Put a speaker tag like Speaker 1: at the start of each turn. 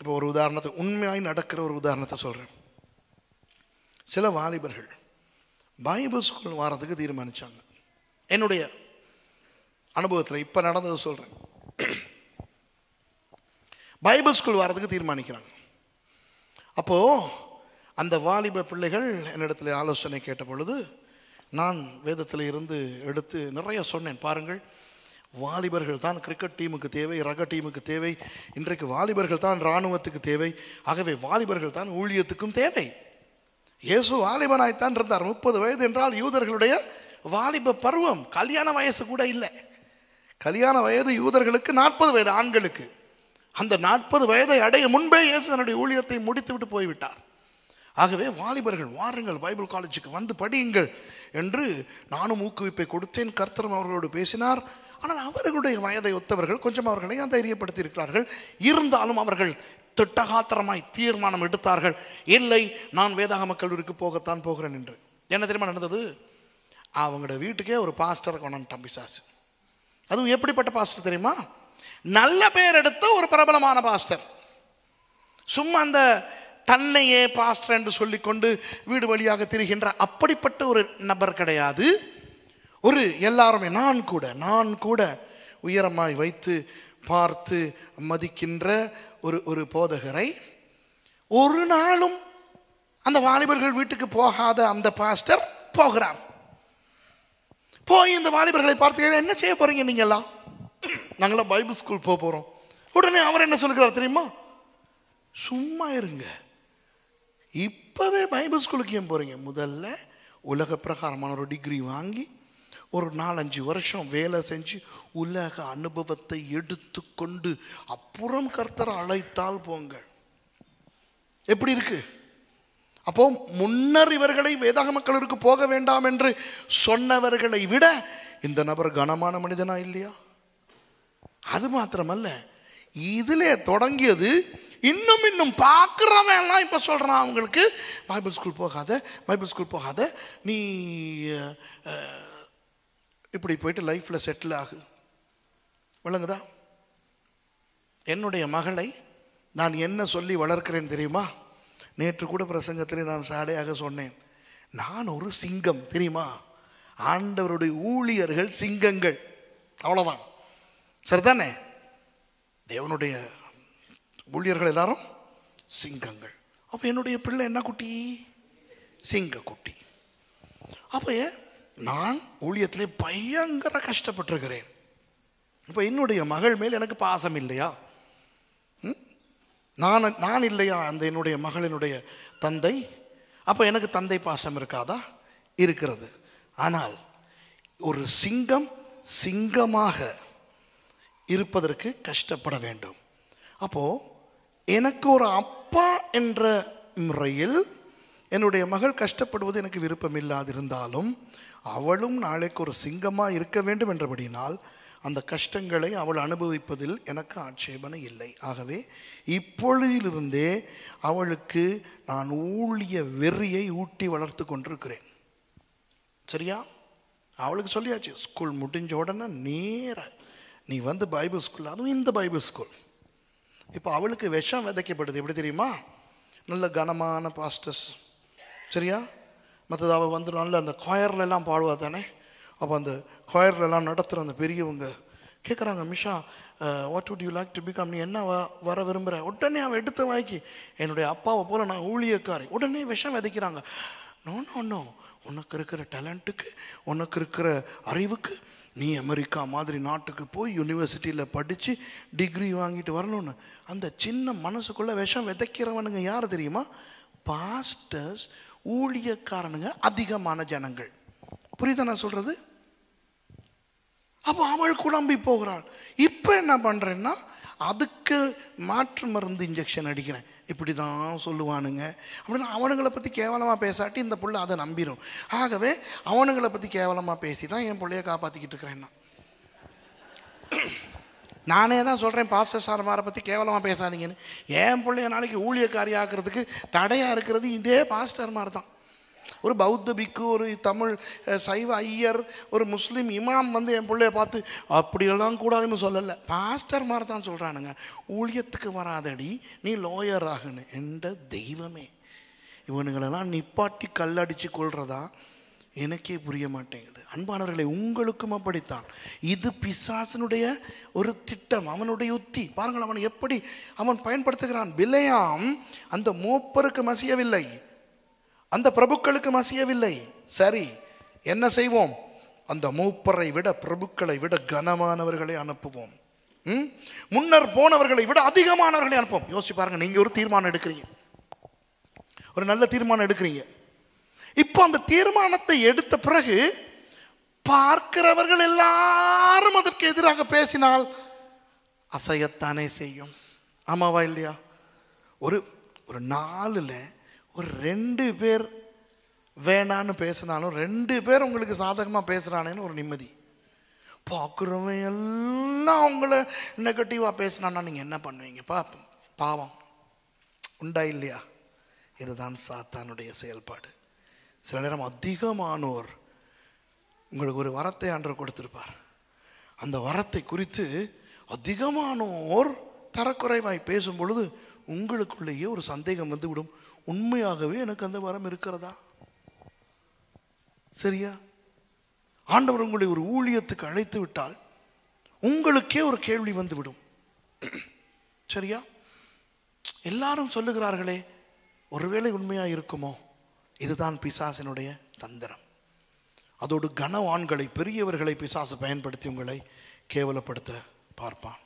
Speaker 1: இப்போ ஒரு உதாரணத்தை உண்மையாய் நடக்கிற ஒரு உதாரணத்தை சொல்கிறேன் சில வாலிபர்கள் பைபிள் ஸ்கூல் வாரத்துக்கு தீர்மானித்தாங்க என்னுடைய அனுபவத்தில் இப்போ நடந்ததை சொல்கிறேன் பைபிள் ஸ்கூல் வாரத்துக்கு தீர்மானிக்கிறாங்க அப்போது அந்த வாலிப பிள்ளைகள் என்னிடத்துல ஆலோசனை கேட்ட பொழுது நான் வேதத்தில் இருந்து எடுத்து நிறைய சொன்னேன் பாருங்கள் வாலிபர்கள் தான் கிரிக்கெட் டீமுக்கு தேவை ரக டீமுக்கு தேவை இன்றைக்கு வாலிபர்கள் தான் இராணுவத்துக்கு தேவை ஆகவே வாலிபர்கள் தான் ஊழியத்துக்கும் தேவை இயேசு வாலிபனாய்த்தான் இருந்தார் முப்பது வயது என்றால் யூதர்களுடைய வாலிப பருவம் கல்யாண வயசு கூட இல்லை கல்யாண வயது யூதர்களுக்கு நாற்பது வயது ஆண்களுக்கு அந்த நாற்பது வயதை அடைய முன்பே இயேசு தன்னுடைய ஊழியத்தை முடித்துவிட்டு போய்விட்டார் ஆகவே வாலிபர்கள் வாருங்கள் பைபிள் காலேஜுக்கு வந்து படியுங்கள் என்று நானும் ஊக்குவிப்பை கொடுத்தேன் கர்த்தரம் அவர்களோடு பேசினார் ஆனால் அவர்களுடைய வயதை ஒத்தவர்கள் கொஞ்சம் அவர்களை தைரியப்படுத்தி இருக்கிறார்கள் இருந்தாலும் அவர்கள் திட்டகாத்திரமாய் தீர்மானம் எடுத்தார்கள் இல்லை நான் வேதாகம கல்லூரிக்கு போகத்தான் போகிறேன் என்று என்ன தெரியுமா நடந்தது அவங்களோட வீட்டுக்கே ஒரு பாஸ்டர் கொண்டான் பிசாசு அதுவும் எப்படிப்பட்ட பாஸ்டர் தெரியுமா நல்ல பேர் எடுத்த ஒரு பிரபலமான பாஸ்டர் சும்மா அந்த தன்னையே பாஸ்டர் என்று சொல்லிக்கொண்டு வீடு வழியாக திரிகின்ற அப்படிப்பட்ட ஒரு நபர் கிடையாது ஒரு எல்லாருமே நான் கூட நான் கூட உயரமாய் வைத்து பார்த்து மதிக்கின்ற ஒரு ஒரு போதகரை ஒரு நாளும் அந்த வாலிபர்கள் வீட்டுக்கு போகாத அந்த பாஸ்டர் போகிறார் போய் இந்த வாலிபர்களை பார்த்து என்ன செய்ய போறீங்க எல்லாம் நாங்களாம் பைபிள் ஸ்கூல் போக போகிறோம் உடனே அவர் என்ன சொல்லுகிறார் தெரியுமா சும்மா இருங்க இப்போவே பைபிள் ஸ்கூலுக்கு ஏன் போகிறீங்க முதல்ல உலக பிரகாரமான ஒரு டிகிரி வாங்கி ஒரு நாலஞ்சு வருஷம் வேலை செஞ்சு உலக அனுபவத்தை எடுத்துக்கொண்டு அப்புறம் கர்த்தர் அழைத்தால் போங்கள் எப்படி இருக்கு அப்போ முன்னர் இவர்களை வேதாக மக்களுக்கு போக வேண்டாம் என்று சொன்னவர்களை விட இந்த நபர் கனமான மனிதனா இல்லையா அது மாத்திரமல்ல இதிலே தொடங்கியது இன்னும் இன்னும் பார்க்குறவன் எல்லாம் இப்போ சொல்கிறான் அவங்களுக்கு பைபிள் ஸ்கூல் போகாத பைபிள் ஸ்கூல் போகாத நீ இப்படி போயிட்டு லைஃப்பில் செட்டில் ஆகு விளங்குதா என்னுடைய மகளை நான் என்ன சொல்லி வளர்க்கிறேன் தெரியுமா நேற்று கூட பிரசங்கத்தில் நான் சாடையாக சொன்னேன் நான் ஒரு சிங்கம் தெரியுமா ஆண்டவருடைய ஊழியர்கள் சிங்கங்கள் அவ்வளோதான் சரிதானே தேவனுடைய ஊழியர்கள் எல்லாரும் சிங்கங்கள் அப்போ என்னுடைய பிள்ளை என்ன குட்டி சிங்க குட்டி அப்போ நான் ஊழியத்திலே பயங்கர கஷ்டப்பட்டிருக்கிறேன் இப்போ என்னுடைய மகள் மேல் எனக்கு பாசம் இல்லையா நான் நான் இல்லையா அந்த என்னுடைய மகளினுடைய தந்தை அப்போ எனக்கு தந்தை பாசம் இருக்காதா இருக்கிறது ஆனால் ஒரு சிங்கம் சிங்கமாக இருப்பதற்கு கஷ்டப்பட வேண்டும் அப்போது எனக்கு ஒரு அப்பா என்ற முறையில் என்னுடைய மகள் கஷ்டப்படுவது எனக்கு விருப்பம் இல்லாதிருந்தாலும் அவளும் நாளைக்கு ஒரு சிங்கமாக இருக்க வேண்டும் என்றபடினால் அந்த கஷ்டங்களை அவள் அனுபவிப்பதில் எனக்கு ஆட்சேபனை இல்லை ஆகவே இப்பொழுதிலிருந்தே அவளுக்கு நான் ஊழிய வெறியை ஊட்டி வளர்த்து கொண்டிருக்கிறேன் சரியா அவளுக்கு சொல்லியாச்சு ஸ்கூல் முடிஞ்ச உடனே நேர நீ வந்து பைபிள் ஸ்கூல் அதுவும் இந்த பைபிள் ஸ்கூல் இப்போ அவளுக்கு விஷம் விதைக்கப்படுது எப்படி தெரியுமா நல்ல கனமான பாஸ்டர்ஸ் சரியா மற்றது அவள் வந்துடும் நல்ல அந்த கொயர்லெல்லாம் பாடுவா தானே அப்போ அந்த கொயர்லெல்லாம் நடத்துகிற அந்த பெரியவங்க கேட்குறாங்க Misha what would you like to become நீ என்ன வர விரும்புகிற உடனே அவன் எடுத்த வாங்கி என்னுடைய அப்பாவை போல் நான் ஊழியக்காரி உடனே விஷம் விதைக்கிறாங்க நோ ஒன்றும் உனக்கு இருக்கிற டேலண்ட்டுக்கு உனக்கு இருக்கிற அறிவுக்கு நீ அமெரிக்கா மாதிரி நாட்டுக்கு போய் யூனிவர்சிட்டியில் படித்து டிகிரி வாங்கிட்டு வரணும்னு அந்த சின்ன மனசுக்குள்ளே விஷம் விதைக்கிறவனுங்க யார் தெரியுமா பாஸ்டர்ஸ் ஊழியக்காரனுங்க அதிகமான ஜனங்கள் புரியுதா நான் சொல்கிறது அப்போ அவள் குழம்பி போகிறாள் இப்போ என்ன பண்ணுறேன்னா அதுக்கு மாற்று மருந்து இன்ஜெக்ஷன் அடிக்கிறேன் இப்படி தான் சொல்லுவானுங்க அப்படின்னா அவனுங்களை பற்றி கேவலமாக பேசாட்டி இந்த பிள்ளை அதை நம்பிடும் ஆகவே அவனுங்களை பற்றி கேவலமாக பேசி தான் என் பிள்ளைய காப்பாற்றிக்கிட்டு இருக்கிறேன்னா நானே தான் சொல்கிறேன் பாஸ்டர் சார்மாரை பற்றி கேவலமாக பேசாதீங்கன்னு என் பிள்ளைய நாளைக்கு ஊழியக்காரியாக்குறதுக்கு தடையாக இருக்கிறது இதே பாஸ்டர்மார் தான் ஒரு பௌத்த பிக்கு ஒரு தமிழ் சைவ ஐயர் ஒரு முஸ்லீம் இமாம் வந்து என் பிள்ளைய பார்த்து அப்படியெல்லாம் கூடாதுன்னு சொல்லலை பாஸ்டர் மாதிரி தான் சொல்கிறானுங்க ஊழியத்துக்கு வராதடி நீ லோயர் ஆகுன்னு என்ற தெய்வமே இவனுங்களெல்லாம் நிப்பாட்டி கல்லடிச்சு கொள்றதா எனக்கே புரிய மாட்டேங்குது அன்பானவர்களை உங்களுக்கும் அப்படித்தான் இது பிசாசனுடைய ஒரு திட்டம் அவனுடைய உத்தி பாருங்கள் அவன் எப்படி அவன் பயன்படுத்துகிறான் விலையாம் அந்த மூப்பருக்கு மசியவில்லை அந்த பிரபுக்களுக்கு மசியவில்லை சரி என்ன செய்வோம் அந்த மூப்பரை விட பிரபுக்களை விட கனமானவர்களை அனுப்புவோம் முன்னர் போனவர்களை விட அதிகமானவர்களை அனுப்புவோம் யோசிச்சு பாருங்க நீங்கள் ஒரு தீர்மானம் எடுக்கிறீங்க ஒரு நல்ல தீர்மானம் எடுக்கிறீங்க இப்போ அந்த தீர்மானத்தை எடுத்த பிறகு பார்க்கிறவர்கள் எல்லாரும் அதற்கு எதிராக பேசினால் அசையத்தானே செய்யும் ஆமாவா இல்லையா ஒரு ஒரு நாளில் ஒரு ரெண்டு பேர் வேணான்னு பேசினாலும் ரெண்டு பேர் உங்களுக்கு சாதகமாக பேசுகிறானேன்னு ஒரு நிம்மதி பார்க்குறவன் எல்லாம் அவங்கள நெகட்டிவாக பேசினான்னா நீங்கள் என்ன பண்ணுவீங்க பா பாவம் உண்டா இல்லையா இதுதான் சாத்தானுடைய செயல்பாடு சில நேரம் அதிகமானோர் உங்களுக்கு ஒரு வரத்தை ஆண்டர் கொடுத்துருப்பார் அந்த வரத்தை குறித்து அதிகமானோர் தரக்குறைவாய் பேசும் பொழுது உங்களுக்குள்ளேயே ஒரு சந்தேகம் வந்துவிடும் உண்மையாகவே எனக்கு அந்த வரம் இருக்கிறதா சரியா ஆண்டவர் உங்களை ஒரு ஊழியத்துக்கு அழைத்து விட்டால் உங்களுக்கே ஒரு கேள்வி வந்துவிடும் சரியா எல்லாரும் சொல்லுகிறார்களே ஒருவேளை உண்மையாக இருக்குமோ இதுதான் பிசாசினுடைய தந்திரம் அதோடு கனவான்களை பெரியவர்களை பிசாசு பயன்படுத்தி உங்களை கேவலப்படுத்த பார்ப்பான்